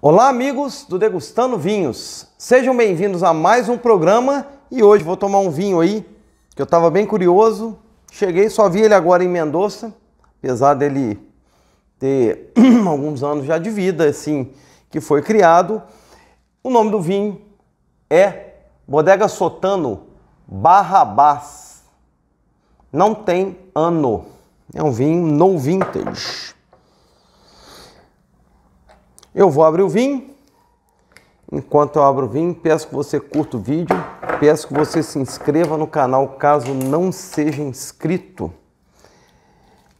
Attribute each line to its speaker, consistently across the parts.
Speaker 1: Olá, amigos do Degustando Vinhos. Sejam bem-vindos a mais um programa e hoje vou tomar um vinho aí que eu estava bem curioso. Cheguei, só vi ele agora em Mendoza, apesar dele ter alguns anos já de vida, assim, que foi criado. O nome do vinho é Bodega Sotano Barrabás. Não tem ano. É um vinho no vintage. Eu vou abrir o vinho. Enquanto eu abro o vinho, peço que você curta o vídeo, peço que você se inscreva no canal caso não seja inscrito.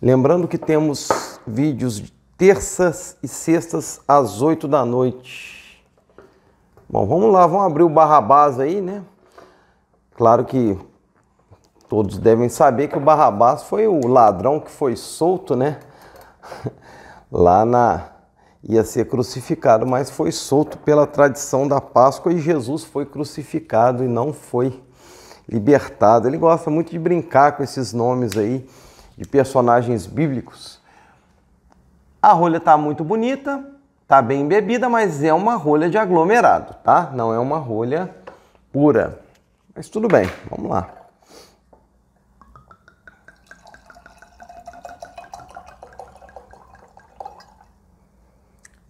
Speaker 1: Lembrando que temos vídeos de terças e sextas às 8 da noite. Bom, vamos lá, vamos abrir o Barrabás aí, né? Claro que todos devem saber que o Barrabás foi o ladrão que foi solto, né? Lá na ia ser crucificado, mas foi solto pela tradição da Páscoa e Jesus foi crucificado e não foi libertado. Ele gosta muito de brincar com esses nomes aí de personagens bíblicos. A rolha está muito bonita, está bem embebida, mas é uma rolha de aglomerado, tá? Não é uma rolha pura. Mas tudo bem, vamos lá.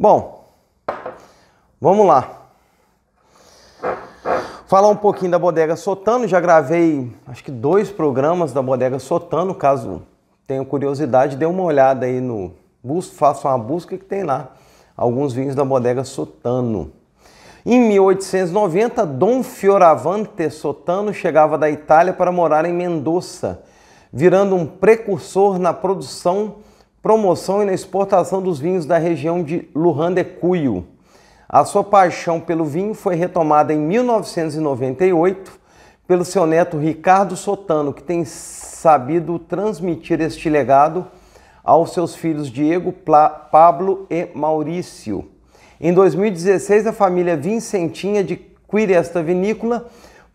Speaker 1: Bom, vamos lá. Falar um pouquinho da Bodega Sotano, já gravei acho que dois programas da Bodega Sotano, caso tenha curiosidade, dê uma olhada aí no, faça uma busca que tem lá alguns vinhos da Bodega Sotano. Em 1890, Dom Fioravante Sotano chegava da Itália para morar em Mendoza, virando um precursor na produção promoção e na exportação dos vinhos da região de Lujan de Cuyo. A sua paixão pelo vinho foi retomada em 1998 pelo seu neto Ricardo Sotano, que tem sabido transmitir este legado aos seus filhos Diego, Pla, Pablo e Maurício. Em 2016, a família Vincentinha adquire esta vinícola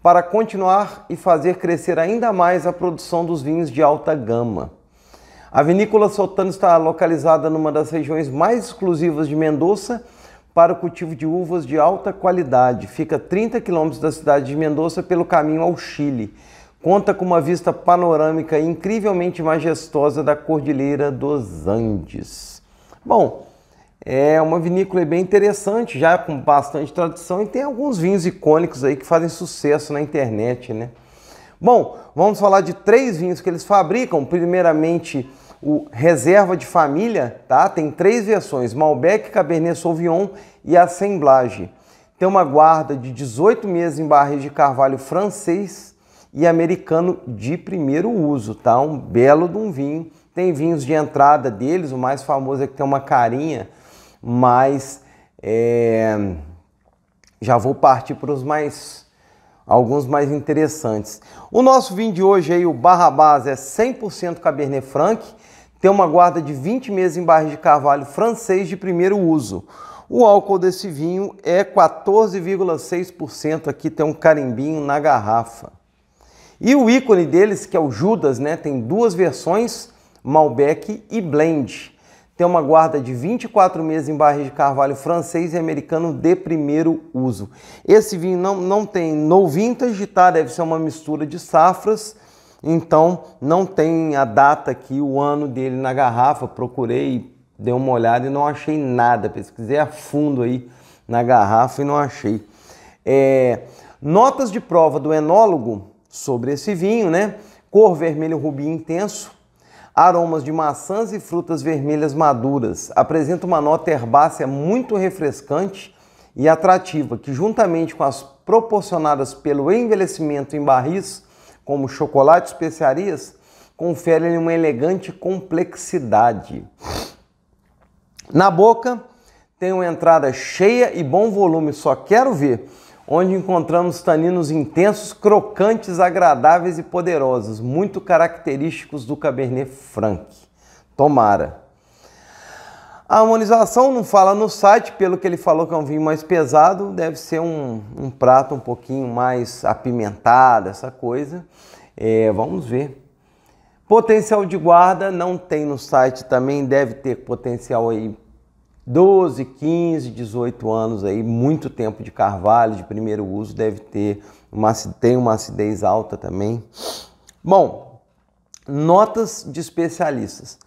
Speaker 1: para continuar e fazer crescer ainda mais a produção dos vinhos de alta gama. A vinícola Sotano está localizada numa das regiões mais exclusivas de Mendoza para o cultivo de uvas de alta qualidade. Fica a 30 quilômetros da cidade de Mendoza pelo caminho ao Chile. Conta com uma vista panorâmica incrivelmente majestosa da Cordilheira dos Andes. Bom, é uma vinícola bem interessante, já com bastante tradição e tem alguns vinhos icônicos aí que fazem sucesso na internet, né? Bom, vamos falar de três vinhos que eles fabricam. Primeiramente, o reserva de família, tá? Tem três versões: Malbec, Cabernet Sauvignon e Assemblage. Tem uma guarda de 18 meses em barris de carvalho francês e americano de primeiro uso, tá? Um belo de um vinho. Tem vinhos de entrada deles, o mais famoso é que tem uma carinha, mas é... já vou partir para os mais alguns mais interessantes. O nosso vinho de hoje aí, o Barrabás é 100% Cabernet Franc tem uma guarda de 20 meses em barris de carvalho francês de primeiro uso. O álcool desse vinho é 14,6%, aqui tem um carimbinho na garrafa. E o ícone deles, que é o Judas, né, tem duas versões, Malbec e Blend. Tem uma guarda de 24 meses em barris de carvalho francês e americano de primeiro uso. Esse vinho não, não tem no vintage, tá? Deve ser uma mistura de safras então não tem a data aqui, o ano dele na garrafa. Procurei, dei uma olhada e não achei nada. Pesquisei a fundo aí na garrafa e não achei. É, notas de prova do enólogo sobre esse vinho, né? Cor vermelho rubi intenso, aromas de maçãs e frutas vermelhas maduras. Apresenta uma nota herbácea muito refrescante e atrativa, que juntamente com as proporcionadas pelo envelhecimento em barris, como chocolate e especiarias, confere-lhe uma elegante complexidade. Na boca, tem uma entrada cheia e bom volume, só quero ver, onde encontramos taninos intensos, crocantes, agradáveis e poderosos, muito característicos do Cabernet Franc. Tomara! A harmonização não fala no site, pelo que ele falou que é um vinho mais pesado, deve ser um, um prato um pouquinho mais apimentado, essa coisa. É, vamos ver. Potencial de guarda não tem no site também, deve ter potencial aí 12, 15, 18 anos aí, muito tempo de carvalho, de primeiro uso, deve ter, uma, tem uma acidez alta também. Bom, notas de especialistas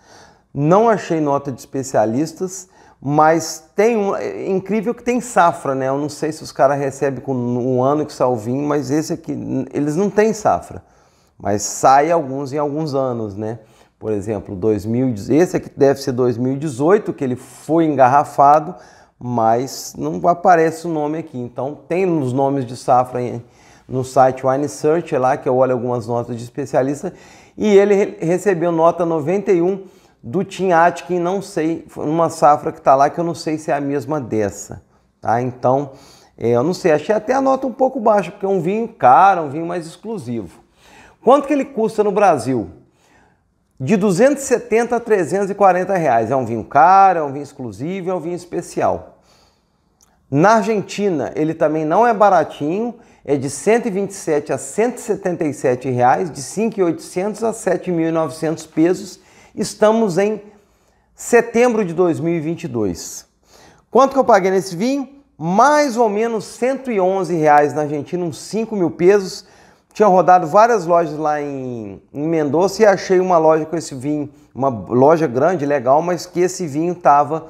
Speaker 1: não achei nota de especialistas, mas tem um. É incrível que tem safra, né? Eu não sei se os caras recebem com um ano que sai o vinho, mas esse aqui, eles não têm safra. Mas sai alguns em alguns anos, né? Por exemplo, 2000, esse aqui deve ser 2018, que ele foi engarrafado, mas não aparece o nome aqui. Então tem os nomes de safra no site Wine Search é lá, que eu olho algumas notas de especialista, e ele recebeu nota 91 do Tim Atkin, não sei, uma safra que está lá que eu não sei se é a mesma dessa, tá? Então, é, eu não sei, achei até a nota um pouco baixa, porque é um vinho caro, é um vinho mais exclusivo. Quanto que ele custa no Brasil? De 270 a 340 reais. É um vinho caro, é um vinho exclusivo, é um vinho especial. Na Argentina, ele também não é baratinho, é de 127 a 177 reais, de 5.800 a 7.900 pesos Estamos em setembro de 2022. Quanto que eu paguei nesse vinho? Mais ou menos 111 reais na Argentina, uns 5 mil pesos. Tinha rodado várias lojas lá em, em Mendoza e achei uma loja com esse vinho, uma loja grande, legal, mas que esse vinho estava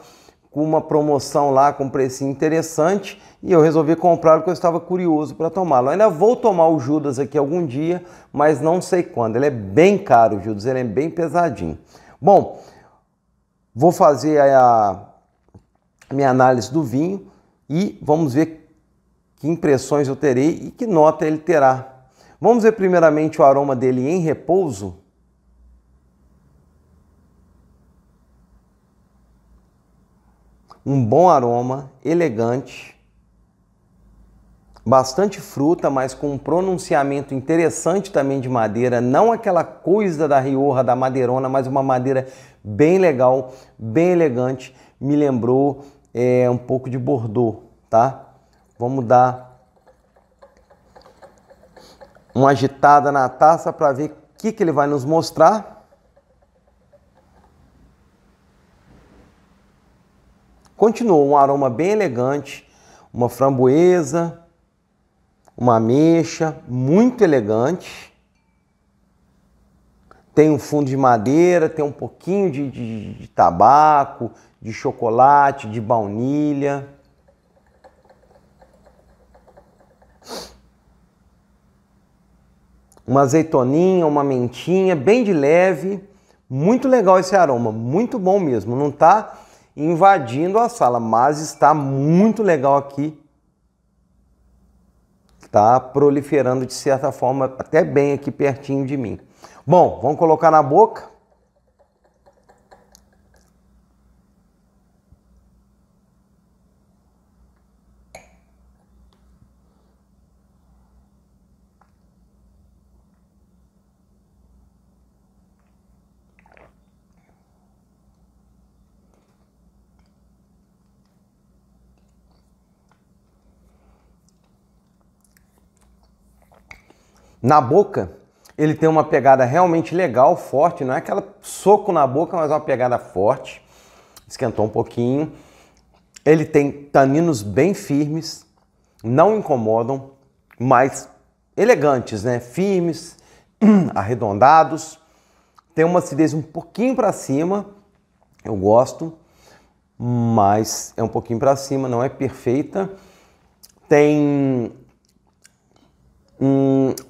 Speaker 1: com uma promoção lá com um preço interessante e eu resolvi comprar porque eu estava curioso para tomá-lo. Ainda vou tomar o Judas aqui algum dia, mas não sei quando. Ele é bem caro, o Judas, ele é bem pesadinho. Bom, vou fazer a minha análise do vinho e vamos ver que impressões eu terei e que nota ele terá. Vamos ver primeiramente o aroma dele em repouso? um bom aroma, elegante, bastante fruta, mas com um pronunciamento interessante também de madeira, não aquela coisa da Rioja, da madeirona, mas uma madeira bem legal, bem elegante, me lembrou é, um pouco de Bordeaux, tá? Vamos dar uma agitada na taça para ver o que, que ele vai nos mostrar. Continuou um aroma bem elegante, uma framboesa, uma ameixa, muito elegante. Tem um fundo de madeira, tem um pouquinho de, de, de tabaco, de chocolate, de baunilha. Uma azeitoninha, uma mentinha, bem de leve. Muito legal esse aroma, muito bom mesmo. Não está? invadindo a sala, mas está muito legal aqui. Está proliferando de certa forma, até bem aqui pertinho de mim. Bom, vamos colocar na boca. na boca, ele tem uma pegada realmente legal, forte, não é aquela soco na boca, mas é uma pegada forte. Esquentou um pouquinho. Ele tem taninos bem firmes, não incomodam, mas elegantes, né? Firmes, arredondados. Tem uma acidez um pouquinho para cima. Eu gosto, mas é um pouquinho para cima, não é perfeita. Tem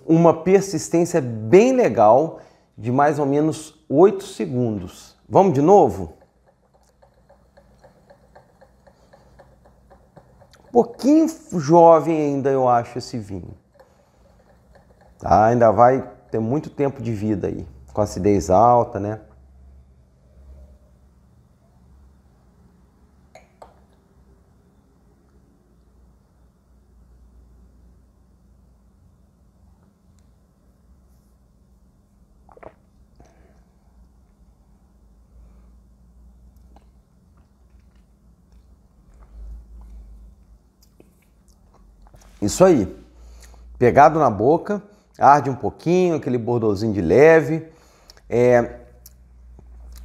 Speaker 1: uma persistência bem legal de mais ou menos 8 segundos. Vamos de novo? Um pouquinho jovem ainda eu acho esse vinho. Tá, ainda vai ter muito tempo de vida aí, com acidez alta, né? Isso aí. Pegado na boca, arde um pouquinho, aquele bordozinho de leve. É,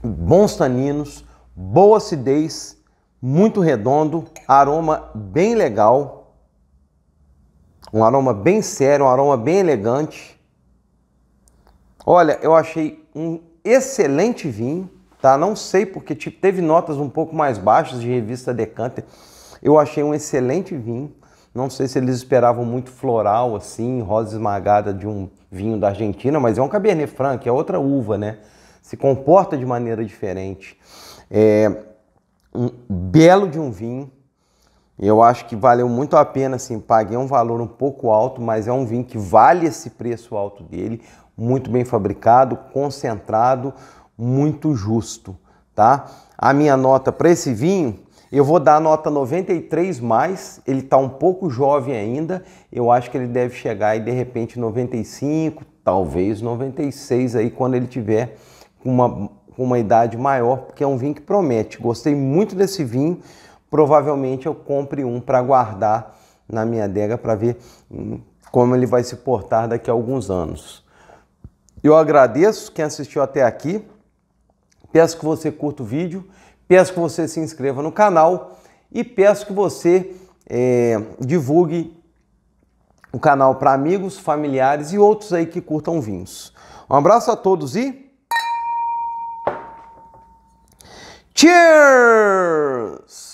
Speaker 1: bons taninos, boa acidez, muito redondo, aroma bem legal, um aroma bem sério, um aroma bem elegante. Olha, eu achei um excelente vinho, tá? Não sei porque tipo, teve notas um pouco mais baixas de revista Decanter. Eu achei um excelente vinho. Não sei se eles esperavam muito floral, assim, rosa esmagada de um vinho da Argentina, mas é um Cabernet Franc, é outra uva, né? Se comporta de maneira diferente. É um belo de um vinho. Eu acho que valeu muito a pena, assim, paguei um valor um pouco alto, mas é um vinho que vale esse preço alto dele, muito bem fabricado, concentrado, muito justo, tá? A minha nota para esse vinho eu vou dar a nota 93 mais, ele está um pouco jovem ainda, eu acho que ele deve chegar aí de repente 95, talvez 96 aí quando ele tiver uma, uma idade maior, porque é um vinho que promete. Gostei muito desse vinho, provavelmente eu compre um para guardar na minha adega para ver hum, como ele vai se portar daqui a alguns anos. Eu agradeço quem assistiu até aqui, peço que você curta o vídeo, Peço que você se inscreva no canal e peço que você é, divulgue o canal para amigos, familiares e outros aí que curtam vinhos. Um abraço a todos e. Cheers!